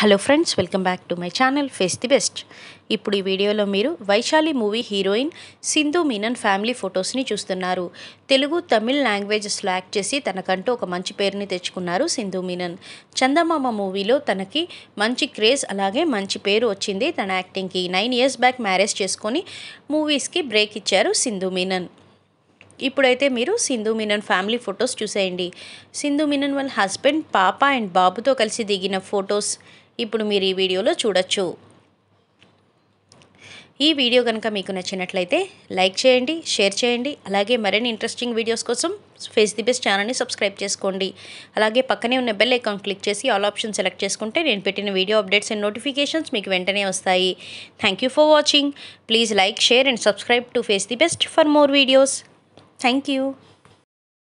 hello friends welcome back to my channel face the best ఇప్పుడు ఈ వీడియోలో మీరు Vaishali movie heroine Sindhu Menon family ఫొటోస్ని చూస్తున్నారు తెలుగు తమిళ్ లాంగ్వేజెస్లో యాక్ట్ చేసి తనకంటూ ఒక మంచి పేరుని తెచ్చుకున్నారు సింధు మీనన్ చందమామ మూవీలో తనకి మంచి క్రేజ్ అలాగే మంచి పేరు వచ్చింది తన యాక్టింగ్కి నైన్ ఇయర్స్ బ్యాక్ మ్యారేజ్ చేసుకొని మూవీస్కి బ్రేక్ ఇచ్చారు సింధు మీనన్ ఇప్పుడైతే మీరు సింధు మీనన్ ఫ్యామిలీ ఫొటోస్ చూసేయండి సింధు మీనన్ వాళ్ళ హస్బెండ్ పాప అండ్ బాబుతో కలిసి దిగిన ఫొటోస్ ఇప్పుడు మీరు ఈ వీడియోలో చూడొచ్చు ఈ వీడియో కనుక మీకు నచ్చినట్లయితే లైక్ చేయండి షేర్ చేయండి అలాగే మరిన్ని ఇంట్రెస్టింగ్ వీడియోస్ కోసం ఫేస్ ది బెస్ట్ ఛానల్ని సబ్స్క్రైబ్ చేసుకోండి అలాగే పక్కనే ఉన్న బెల్ ఐకాన్ క్లిక్ చేసి ఆల్ ఆప్షన్ సెలెక్ట్ చేసుకుంటే నేను పెట్టిన వీడియో అప్డేట్స్ అండ్ నోటిఫికేషన్స్ మీకు వెంటనే వస్తాయి thank for watching please like share and subscribe to face the best for more videos thank